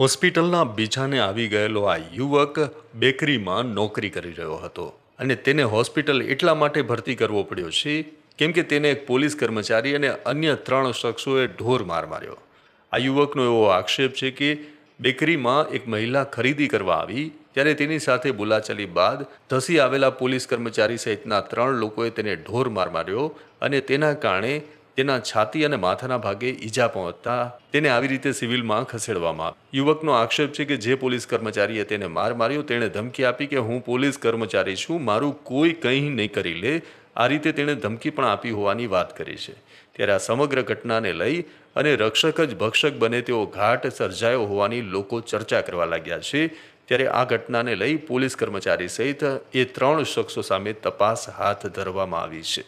હોસ્પિટલના બીજાને આવી ગયેલો આ યુવક બેકરીમાં નોકરી કરી રહ્યો હતો અને તેને હોસ્પિટલ એટલા માટે ભરતી કરવો પડ્યો છે કેમ કે તેને એક પોલીસ કર્મચારી અને અન્ય ત્રણ શખ્સોએ ઢોર માર માર્યો આ યુવકનો એવો આક્ષેપ છે કે બેકરીમાં એક મહિલા ખરીદી કરવા આવી ત્યારે તેની સાથે બોલાચાલી બાદ ધસી આવેલા પોલીસ કર્મચારી સહિતના ત્રણ લોકોએ તેને ઢોર માર માર્યો અને તેના કારણે તેના છાતી અને માથાના ભાગે ઈજા પહોંચતા તેને આવી રીતે સિવિલમાં ખસેડવામાં યુવકનો આક્ષેપ છે કે જે પોલીસ કર્મચારીએ તેને માર માર્યો તેણે ધમકી આપી કે હું પોલીસ કર્મચારી છું મારું કોઈ કંઈ નહીં કરી લે આ રીતે તેણે ધમકી પણ આપી હોવાની વાત કરી છે ત્યારે આ સમગ્ર ઘટનાને લઈ અને રક્ષક જ ભક્ષક બને તેવો ઘાટ સર્જાયો હોવાની લોકો ચર્ચા કરવા લાગ્યા છે ત્યારે આ ઘટનાને લઈ પોલીસ કર્મચારી સહિત એ ત્રણ શખ્સો સામે તપાસ હાથ ધરવામાં આવી છે